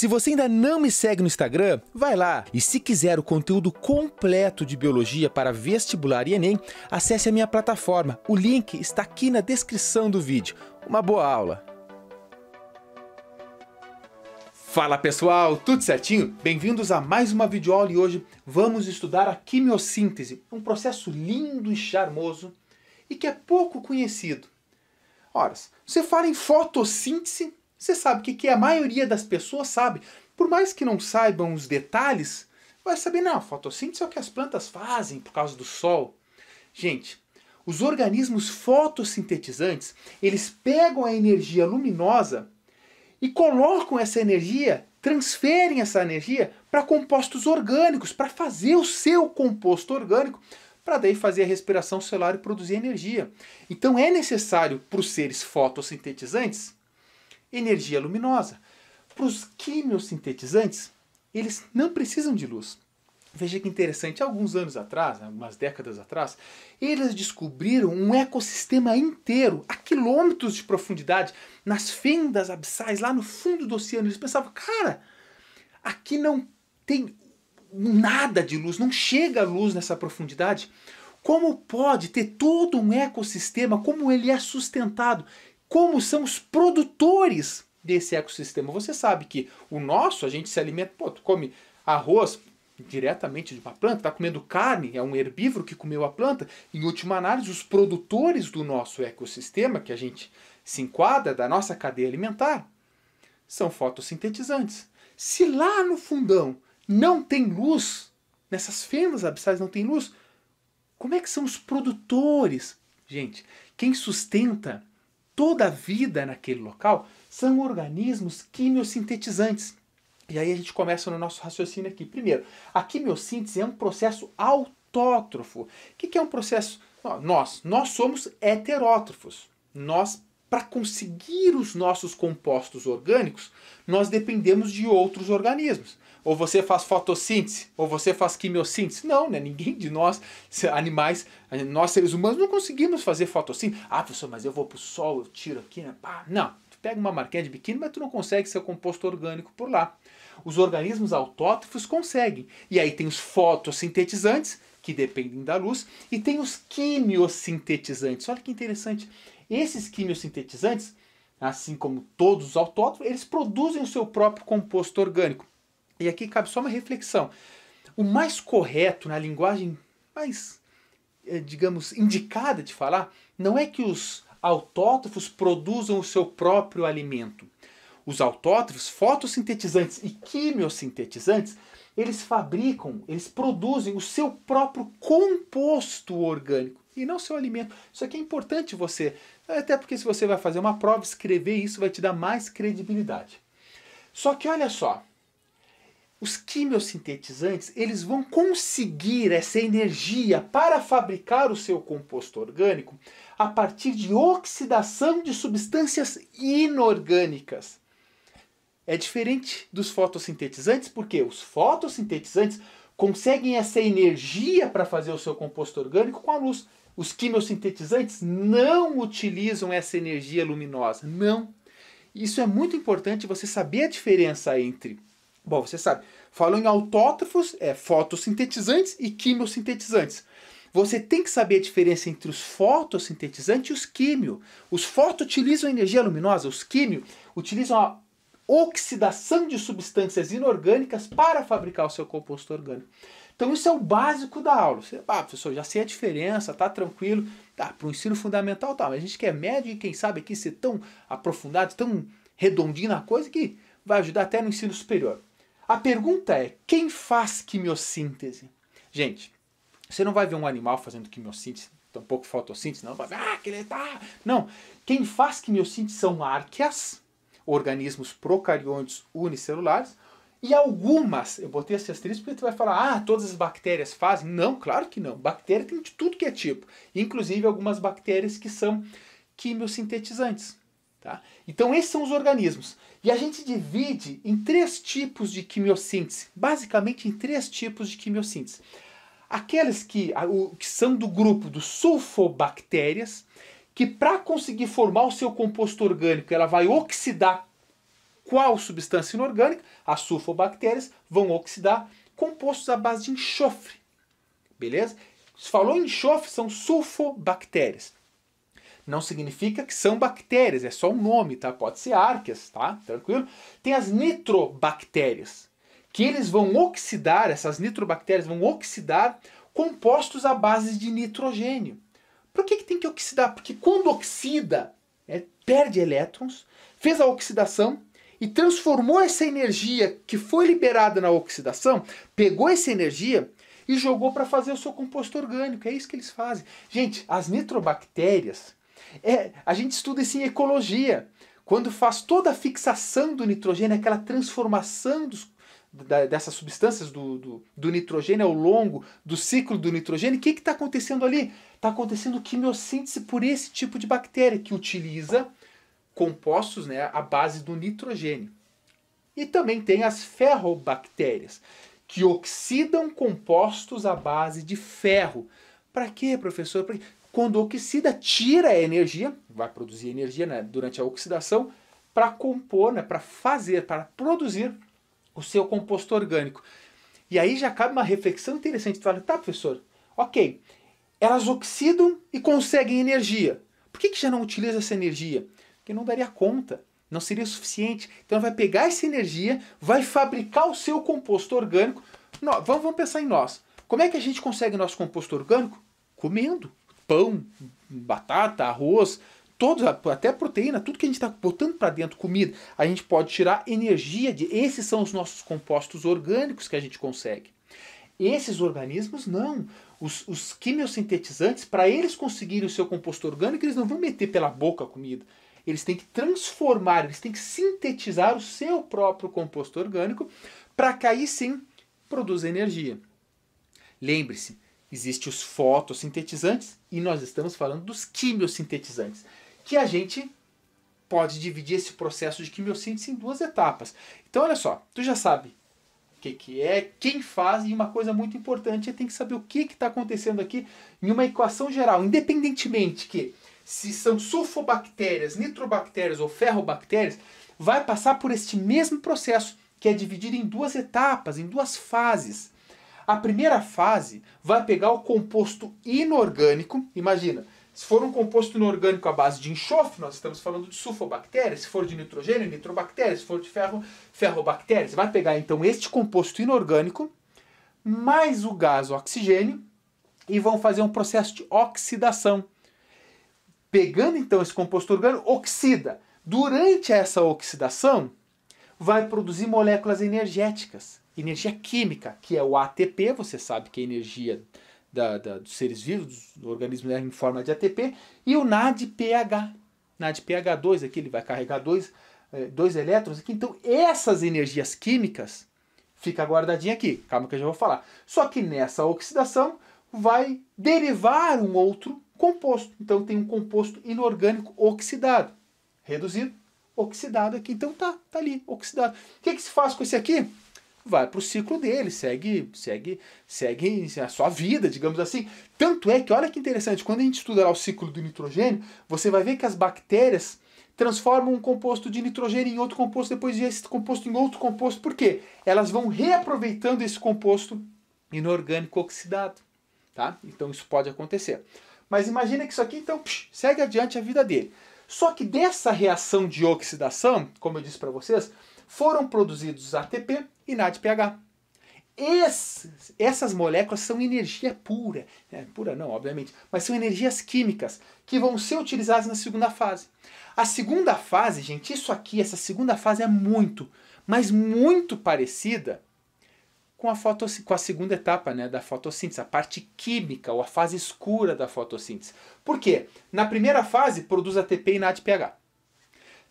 Se você ainda não me segue no Instagram, vai lá. E se quiser o conteúdo completo de biologia para vestibular e Enem, acesse a minha plataforma. O link está aqui na descrição do vídeo. Uma boa aula! Fala pessoal, tudo certinho? Bem-vindos a mais uma videoaula e hoje vamos estudar a quimiossíntese, um processo lindo e charmoso e que é pouco conhecido. Ora, você fala em fotossíntese, você sabe que, que é? a maioria das pessoas sabe. Por mais que não saibam os detalhes, vai saber, não, fotossíntese é o que as plantas fazem por causa do sol. Gente, os organismos fotossintetizantes, eles pegam a energia luminosa e colocam essa energia, transferem essa energia para compostos orgânicos, para fazer o seu composto orgânico, para daí fazer a respiração celular e produzir energia. Então é necessário para os seres fotossintetizantes energia luminosa. Para os quimiosintetizantes, eles não precisam de luz. Veja que interessante, alguns anos atrás, algumas né, décadas atrás, eles descobriram um ecossistema inteiro, a quilômetros de profundidade, nas fendas abissais, lá no fundo do oceano. Eles pensavam, cara, aqui não tem nada de luz, não chega luz nessa profundidade. Como pode ter todo um ecossistema, como ele é sustentado? como são os produtores desse ecossistema. Você sabe que o nosso, a gente se alimenta, pô, tu come arroz diretamente de uma planta, está comendo carne, é um herbívoro que comeu a planta. Em última análise, os produtores do nosso ecossistema, que a gente se enquadra, da nossa cadeia alimentar, são fotossintetizantes. Se lá no fundão não tem luz, nessas fendas abissais não tem luz, como é que são os produtores? Gente, quem sustenta toda a vida naquele local são organismos quimiosintetizantes. E aí a gente começa no nosso raciocínio aqui. Primeiro, a quimiossíntese é um processo autótrofo. O que, que é um processo? Nós, nós somos heterótrofos. Nós, para conseguir os nossos compostos orgânicos, nós dependemos de outros organismos ou você faz fotossíntese, ou você faz quimiossíntese. Não, né? Ninguém de nós, animais, nós seres humanos, não conseguimos fazer fotossíntese. Ah, professor, mas eu vou pro sol, eu tiro aqui, né? Pá. Não, tu pega uma marquinha de biquíni, mas tu não consegue seu composto orgânico por lá. Os organismos autótrofos conseguem. E aí tem os fotossintetizantes, que dependem da luz, e tem os quimiosintetizantes. Olha que interessante. Esses quimiosintetizantes, assim como todos os autótrofos, eles produzem o seu próprio composto orgânico. E aqui cabe só uma reflexão. O mais correto na linguagem mais, é, digamos, indicada de falar, não é que os autótrofos produzam o seu próprio alimento. Os autótrofos, fotossintetizantes e quimiosintetizantes, eles fabricam, eles produzem o seu próprio composto orgânico e não seu alimento. Isso aqui é importante você, até porque se você vai fazer uma prova, escrever isso vai te dar mais credibilidade. Só que olha só, os quimiosintetizantes eles vão conseguir essa energia para fabricar o seu composto orgânico a partir de oxidação de substâncias inorgânicas. É diferente dos fotossintetizantes, porque os fotossintetizantes conseguem essa energia para fazer o seu composto orgânico com a luz. Os quimiosintetizantes não utilizam essa energia luminosa, não. Isso é muito importante você saber a diferença entre Bom, você sabe. Falam em autótrofos, é, fotossintetizantes e quimiosintetizantes. Você tem que saber a diferença entre os fotossintetizantes e os químio. Os fotos utilizam energia luminosa, os químio utilizam a oxidação de substâncias inorgânicas para fabricar o seu composto orgânico. Então isso é o básico da aula. Você, ah, professor, já sei a diferença, tá tranquilo. Tá, para o ensino fundamental tá, mas a gente quer é médio e quem sabe aqui ser tão aprofundado, tão redondinho na coisa que vai ajudar até no ensino superior. A pergunta é: quem faz quimiossíntese? Gente, você não vai ver um animal fazendo quimiossíntese, tampouco fotossíntese, não vai ver, ah, que ele tá. Não. Quem faz quimiossíntese são árqueas, organismos procariontes unicelulares, e algumas, eu botei essas três porque tu vai falar, ah, todas as bactérias fazem. Não, claro que não. Bactéria tem de tudo que é tipo, inclusive algumas bactérias que são quimiosintetizantes. Tá? Então, esses são os organismos. E a gente divide em três tipos de quimiossíntese basicamente, em três tipos de quimiossíntese. Aqueles que, que são do grupo dos sulfobactérias, que para conseguir formar o seu composto orgânico, ela vai oxidar qual substância inorgânica? As sulfobactérias vão oxidar compostos à base de enxofre. Beleza? Se falou em enxofre, são sulfobactérias não significa que são bactérias, é só um nome, tá? Pode ser arqueas tá? Tranquilo? Tem as nitrobactérias, que eles vão oxidar, essas nitrobactérias vão oxidar compostos à base de nitrogênio. Por que, que tem que oxidar? Porque quando oxida, é, perde elétrons, fez a oxidação, e transformou essa energia que foi liberada na oxidação, pegou essa energia e jogou para fazer o seu composto orgânico. É isso que eles fazem. Gente, as nitrobactérias é, a gente estuda isso em ecologia, quando faz toda a fixação do nitrogênio, aquela transformação dos, da, dessas substâncias do, do, do, nitrogênio ao longo do ciclo do nitrogênio, o que está acontecendo ali? Está acontecendo quimiossíntese por esse tipo de bactéria que utiliza compostos né, à base do nitrogênio. E também tem as ferrobactérias, que oxidam compostos à base de ferro. Para quê, professor? Pra quê? Quando oxida, tira a energia, vai produzir energia né, durante a oxidação, para compor, né, para fazer, para produzir o seu composto orgânico. E aí já cabe uma reflexão interessante. Tu fala, tá, professor, ok, elas oxidam e conseguem energia. Por que, que já não utiliza essa energia? Porque não daria conta, não seria suficiente. Então vai pegar essa energia, vai fabricar o seu composto orgânico. vamos, vamos pensar em nós. Como é que a gente consegue nosso composto orgânico? Comendo pão, batata, arroz, todos, até proteína, tudo que a gente está botando para dentro, comida, a gente pode tirar energia de. Esses são os nossos compostos orgânicos que a gente consegue. Esses organismos não. Os, os quimiosintetizantes, para eles conseguirem o seu composto orgânico, eles não vão meter pela boca a comida. Eles têm que transformar, eles têm que sintetizar o seu próprio composto orgânico para que aí sim produza energia. Lembre-se, Existem os fotossintetizantes e nós estamos falando dos quimiosintetizantes, que a gente pode dividir esse processo de quimiossíntese em duas etapas. Então, olha só, tu já sabe o que, que é, quem faz, e uma coisa muito importante é tem que saber o que está acontecendo aqui em uma equação geral, independentemente que se são sulfobactérias, nitrobactérias ou ferrobactérias, vai passar por este mesmo processo, que é dividido em duas etapas, em duas fases. A primeira fase vai pegar o composto inorgânico. Imagina, se for um composto inorgânico à base de enxofre, nós estamos falando de sulfobactérias. Se for de nitrogênio, nitrobactérias. Se for de ferro, ferrobactérias. Vai pegar então este composto inorgânico mais o gás oxigênio e vão fazer um processo de oxidação. Pegando então esse composto orgânico, oxida. Durante essa oxidação, vai produzir moléculas energéticas energia química, que é o ATP, você sabe que é a energia da, da, dos seres vivos, do organismo em forma de ATP, e o NADPH. NADPH2 aqui, ele vai carregar dois, eh, dois elétrons aqui. Então, essas energias químicas fica guardadinha aqui. Calma que eu já vou falar. Só que nessa oxidação vai derivar um outro composto. Então, tem um composto inorgânico oxidado, reduzido, oxidado aqui. Então, tá, tá ali, oxidado. O que, que se faz com esse aqui? vai para o ciclo dele, segue, segue, segue a sua vida, digamos assim. Tanto é que, olha que interessante, quando a gente estuda lá o ciclo do nitrogênio, você vai ver que as bactérias transformam um composto de nitrogênio em outro composto, depois esse composto em outro composto. Por quê? Elas vão reaproveitando esse composto inorgânico oxidado. Tá? Então isso pode acontecer. Mas imagina que isso aqui, então, psh, segue adiante a vida dele. Só que dessa reação de oxidação, como eu disse para vocês, foram produzidos ATP e pH. essas moléculas são energia pura, né? pura não, obviamente, mas são energias químicas que vão ser utilizadas na segunda fase. A segunda fase, gente, isso aqui, essa segunda fase é muito, mas muito parecida com a, fotossíntese, com a segunda etapa né, da fotossíntese, a parte química ou a fase escura da fotossíntese. Por quê? Na primeira fase produz ATP e NADPH.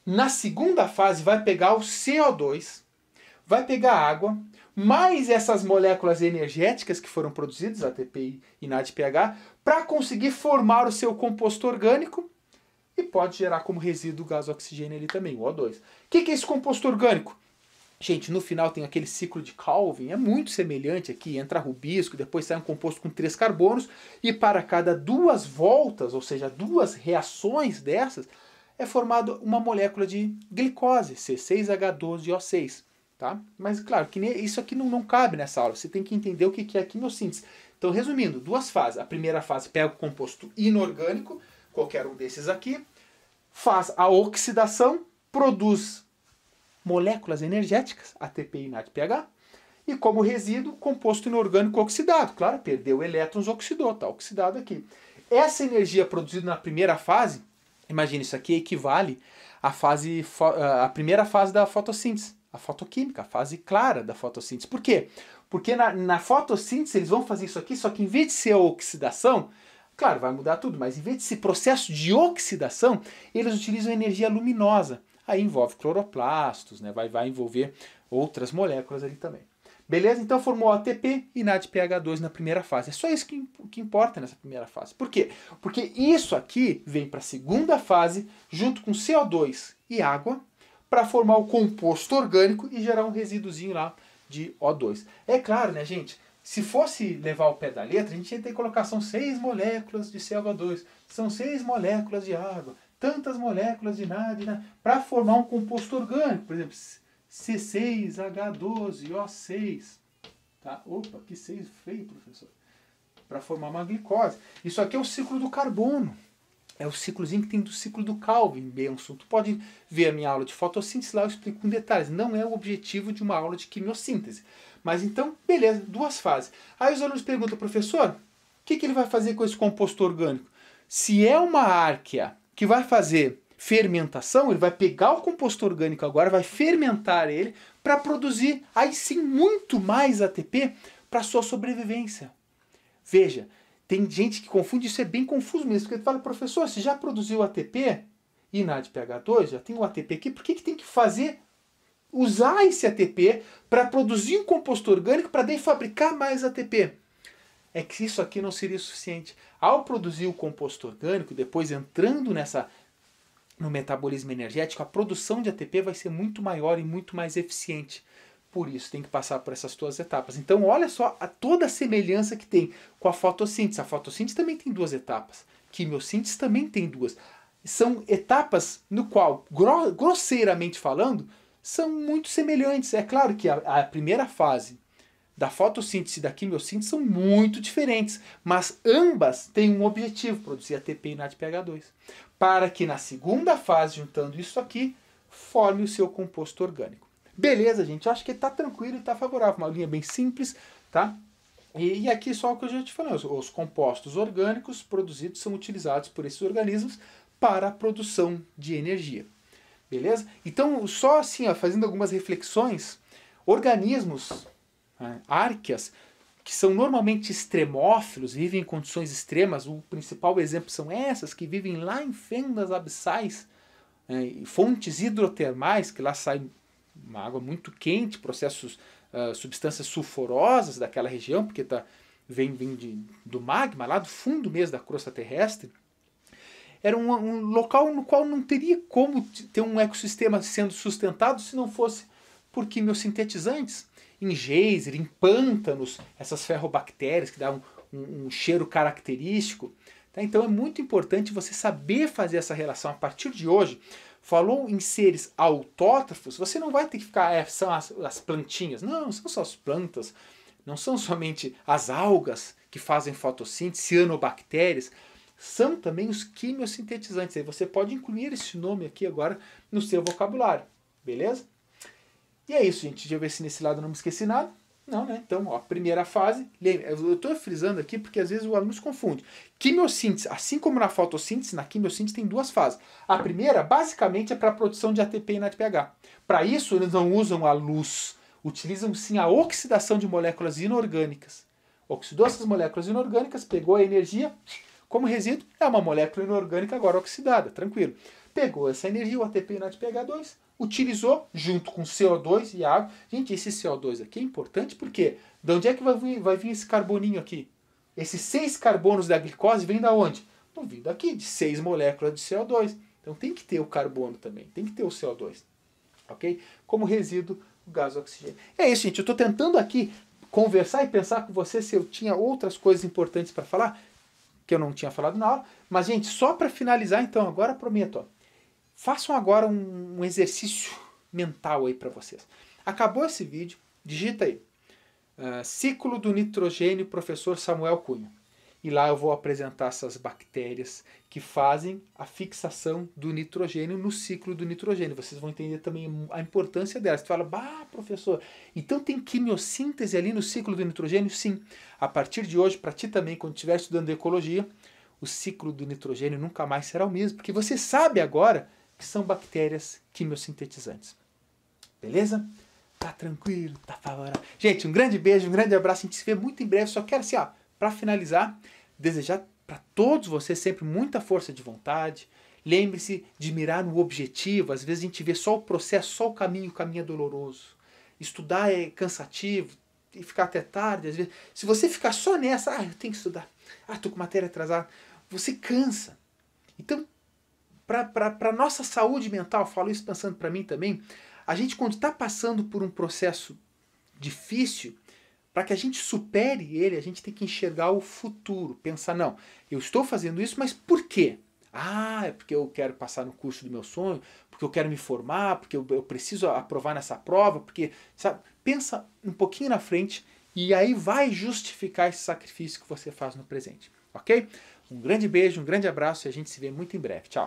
Na segunda fase vai pegar o CO2 vai pegar água, mais essas moléculas energéticas que foram produzidas, ATP e NADPH, para conseguir formar o seu composto orgânico e pode gerar como resíduo o gás oxigênio ali também, o O2. O que, que é esse composto orgânico? Gente, no final tem aquele ciclo de Calvin, é muito semelhante aqui, entra rubisco, depois sai um composto com três carbonos, e para cada duas voltas, ou seja, duas reações dessas, é formada uma molécula de glicose, C6H12O6. Tá? Mas, claro, que isso aqui não, não cabe nessa aula. Você tem que entender o que, que é quimiossíntese. Então, resumindo, duas fases. A primeira fase pega o composto inorgânico, qualquer um desses aqui, faz a oxidação, produz moléculas energéticas, ATP e NADPH, e como resíduo, composto inorgânico oxidado. Claro, perdeu elétrons, oxidou, está oxidado aqui. Essa energia produzida na primeira fase, imagina isso aqui, equivale à, fase, à primeira fase da fotossíntese a fotoquímica, a fase clara da fotossíntese. Por quê? Porque na, na fotossíntese eles vão fazer isso aqui, só que em vez de ser a oxidação, claro, vai mudar tudo, mas em vez desse processo de oxidação, eles utilizam energia luminosa. Aí envolve cloroplastos, né? vai, vai envolver outras moléculas ali também. Beleza? Então formou ATP e NADPH2 na primeira fase. É só isso que, que importa nessa primeira fase. Por quê? Porque isso aqui vem para a segunda fase junto com CO2 e água para formar o composto orgânico e gerar um resíduozinho lá de O2. É claro, né, gente? Se fosse levar o pé da letra, a gente ia ter que colocar são seis moléculas de CO2, são seis moléculas de água, tantas moléculas de nada, né? para formar um composto orgânico, por exemplo, C6H12O6. Tá? Opa, que seis feio, professor. Para formar uma glicose. Isso aqui é o ciclo do carbono. É o ciclozinho que tem do ciclo do Calvin, Benson. Tu pode ver a minha aula de fotossíntese lá, eu explico com detalhes. Não é o objetivo de uma aula de quimiossíntese. Mas então, beleza, duas fases. Aí os alunos perguntam, professor, o que, que ele vai fazer com esse composto orgânico? Se é uma árquia que vai fazer fermentação, ele vai pegar o composto orgânico agora, vai fermentar ele para produzir aí sim muito mais ATP para sua sobrevivência. Veja, tem gente que confunde, isso é bem confuso mesmo, porque ele fala, professor, se já produziu ATP e na de PH2, já tem o ATP aqui, por que, que tem que fazer, usar esse ATP para produzir um composto orgânico para daí fabricar mais ATP? É que isso aqui não seria suficiente. Ao produzir o composto orgânico, depois entrando nessa no metabolismo energético, a produção de ATP vai ser muito maior e muito mais eficiente por isso, tem que passar por essas duas etapas. Então, olha só a, toda a semelhança que tem com a fotossíntese. A fotossíntese também tem duas etapas. Quimiossíntese também tem duas. São etapas no qual, grosseiramente falando, são muito semelhantes. É claro que a, a primeira fase da fotossíntese e da quimiossíntese são muito diferentes, mas ambas têm um objetivo, produzir ATP e NADPH2, para que na segunda fase, juntando isso aqui, forme o seu composto orgânico. Beleza, gente, eu acho que tá tranquilo e tá favorável. Uma linha bem simples, tá? E, e aqui só o que eu já te falei, os, os compostos orgânicos produzidos são utilizados por esses organismos para a produção de energia. Beleza? Então, só assim, ó, fazendo algumas reflexões, organismos, né, árqueas, que são normalmente extremófilos, vivem em condições extremas, o principal exemplo são essas, que vivem lá em fendas abissais, né, fontes hidrotermais, que lá saem uma água muito quente, processos, uh, substâncias sulfurosas daquela região, porque tá, vem, vem de, do magma, lá do fundo mesmo da crosta terrestre. Era um, um local no qual não teria como ter um ecossistema sendo sustentado se não fosse por quimiosintetizantes. Em geyser, em pântanos, essas ferrobactérias que davam um, um cheiro característico. Tá? Então é muito importante você saber fazer essa relação a partir de hoje falou em seres autótrofos, você não vai ter que ficar, é, são as, as plantinhas. Não, não são só as plantas, não são somente as algas que fazem fotossíntese, cianobactérias, são também os quimiosintetizantes. Aí você pode incluir esse nome aqui agora no seu vocabulário, beleza? E é isso, gente. Deixa eu ver se nesse lado eu não me esqueci nada. Não, né? Então, ó, primeira fase, lembra, eu estou frisando aqui porque às vezes o aluno se confunde. Quimiossíntese, assim como na fotossíntese, na quimiossíntese tem duas fases. A primeira, basicamente, é para a produção de ATP e NADPH. Para isso, eles não usam a luz, utilizam sim a oxidação de moléculas inorgânicas. Oxidou essas moléculas inorgânicas, pegou a energia como resíduo, é uma molécula inorgânica agora oxidada, tranquilo. Pegou essa energia, o ATP e NADPH2, utilizou junto com CO2 e água. Gente, esse CO2 aqui é importante porque de onde é que vai vir, vai vir esse carboninho aqui? Esses seis carbonos da glicose vêm da onde? Estão vindo aqui, de seis moléculas de CO2. Então tem que ter o carbono também, tem que ter o CO2. Ok? Como resíduo, o gás oxigênio. É isso, gente. Eu estou tentando aqui conversar e pensar com você se eu tinha outras coisas importantes para falar, que eu não tinha falado na aula. Mas, gente, só para finalizar, então, agora prometo, ó Façam agora um, um exercício mental aí para vocês. Acabou esse vídeo, digita aí. Uh, ciclo do nitrogênio, professor Samuel Cunha. E lá eu vou apresentar essas bactérias que fazem a fixação do nitrogênio no ciclo do nitrogênio. Vocês vão entender também a importância delas. Tu fala, bah, professor, então tem quimiossíntese ali no ciclo do nitrogênio? Sim. A partir de hoje, para ti também, quando estiver estudando ecologia, o ciclo do nitrogênio nunca mais será o mesmo, porque você sabe agora que são bactérias quimiosintetizantes. Beleza? Tá tranquilo, tá favorável. Gente, um grande beijo, um grande abraço. A gente se vê muito em breve. Só quero, assim, ó, para finalizar, desejar para todos vocês sempre muita força de vontade. Lembre-se de mirar no objetivo. Às vezes a gente vê só o processo, só o caminho, o caminho é doloroso. Estudar é cansativo e ficar até tarde. Às vezes, se você ficar só nessa, ah, eu tenho que estudar, ah, tô com matéria atrasada, você cansa. Então para nossa saúde mental, falo isso pensando para mim também, a gente quando está passando por um processo difícil, para que a gente supere ele, a gente tem que enxergar o futuro, pensar, não, eu estou fazendo isso, mas por quê? Ah, é porque eu quero passar no curso do meu sonho, porque eu quero me formar, porque eu, eu preciso aprovar nessa prova, porque, sabe? Pensa um pouquinho na frente e aí vai justificar esse sacrifício que você faz no presente, ok? Um grande beijo, um grande abraço e a gente se vê muito em breve. Tchau!